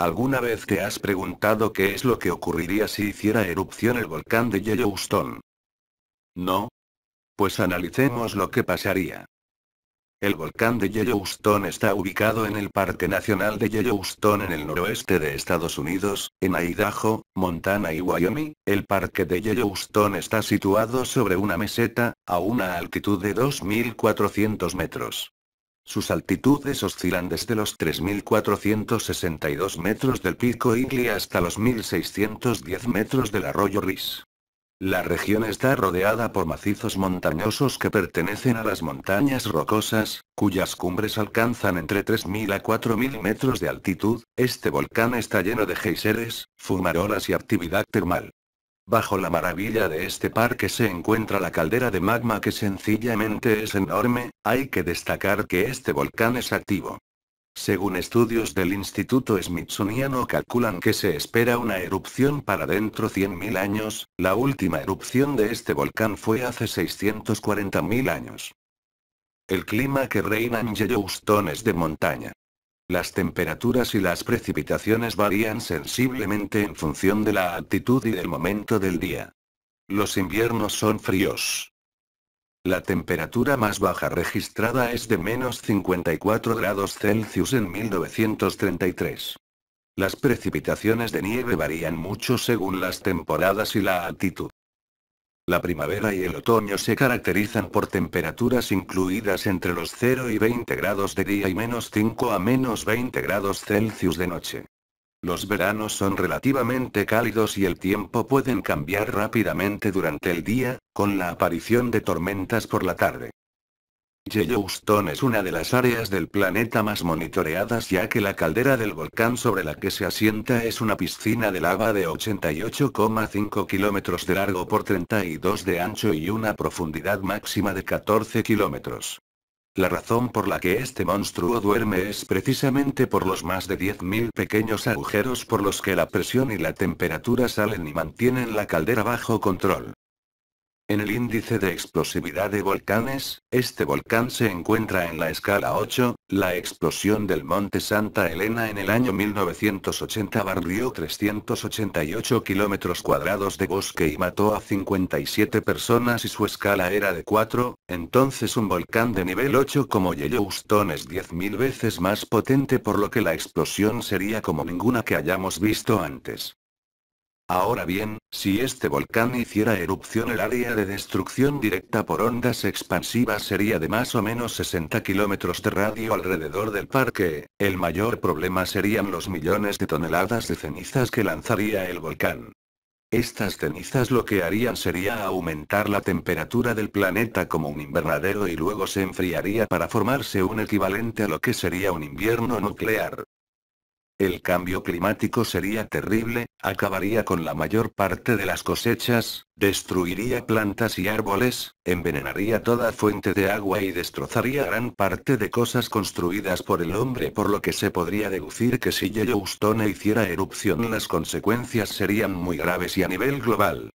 ¿Alguna vez te has preguntado qué es lo que ocurriría si hiciera erupción el volcán de Yellowstone? ¿No? Pues analicemos lo que pasaría. El volcán de Yellowstone está ubicado en el Parque Nacional de Yellowstone en el noroeste de Estados Unidos, en Idaho, Montana y Wyoming. El Parque de Yellowstone está situado sobre una meseta, a una altitud de 2.400 metros. Sus altitudes oscilan desde los 3.462 metros del pico Igli hasta los 1.610 metros del arroyo Ris. La región está rodeada por macizos montañosos que pertenecen a las montañas rocosas, cuyas cumbres alcanzan entre 3.000 a 4.000 metros de altitud. Este volcán está lleno de geiseres, fumarolas y actividad termal. Bajo la maravilla de este parque se encuentra la caldera de magma que sencillamente es enorme, hay que destacar que este volcán es activo. Según estudios del Instituto Smithsoniano calculan que se espera una erupción para dentro 100.000 años, la última erupción de este volcán fue hace 640.000 años. El clima que reina en Yellowstone es de montaña. Las temperaturas y las precipitaciones varían sensiblemente en función de la altitud y del momento del día. Los inviernos son fríos. La temperatura más baja registrada es de menos 54 grados Celsius en 1933. Las precipitaciones de nieve varían mucho según las temporadas y la altitud. La primavera y el otoño se caracterizan por temperaturas incluidas entre los 0 y 20 grados de día y menos 5 a menos 20 grados Celsius de noche. Los veranos son relativamente cálidos y el tiempo pueden cambiar rápidamente durante el día, con la aparición de tormentas por la tarde. Yellowstone es una de las áreas del planeta más monitoreadas ya que la caldera del volcán sobre la que se asienta es una piscina de lava de 88,5 kilómetros de largo por 32 de ancho y una profundidad máxima de 14 kilómetros. La razón por la que este monstruo duerme es precisamente por los más de 10.000 pequeños agujeros por los que la presión y la temperatura salen y mantienen la caldera bajo control. En el índice de explosividad de volcanes, este volcán se encuentra en la escala 8, la explosión del Monte Santa Elena en el año 1980 barrió 388 kilómetros cuadrados de bosque y mató a 57 personas y su escala era de 4, entonces un volcán de nivel 8 como Yellowstone es 10.000 veces más potente por lo que la explosión sería como ninguna que hayamos visto antes. Ahora bien, si este volcán hiciera erupción el área de destrucción directa por ondas expansivas sería de más o menos 60 kilómetros de radio alrededor del parque, el mayor problema serían los millones de toneladas de cenizas que lanzaría el volcán. Estas cenizas lo que harían sería aumentar la temperatura del planeta como un invernadero y luego se enfriaría para formarse un equivalente a lo que sería un invierno nuclear. El cambio climático sería terrible, acabaría con la mayor parte de las cosechas, destruiría plantas y árboles, envenenaría toda fuente de agua y destrozaría gran parte de cosas construidas por el hombre por lo que se podría deducir que si Yellowstone hiciera erupción las consecuencias serían muy graves y a nivel global.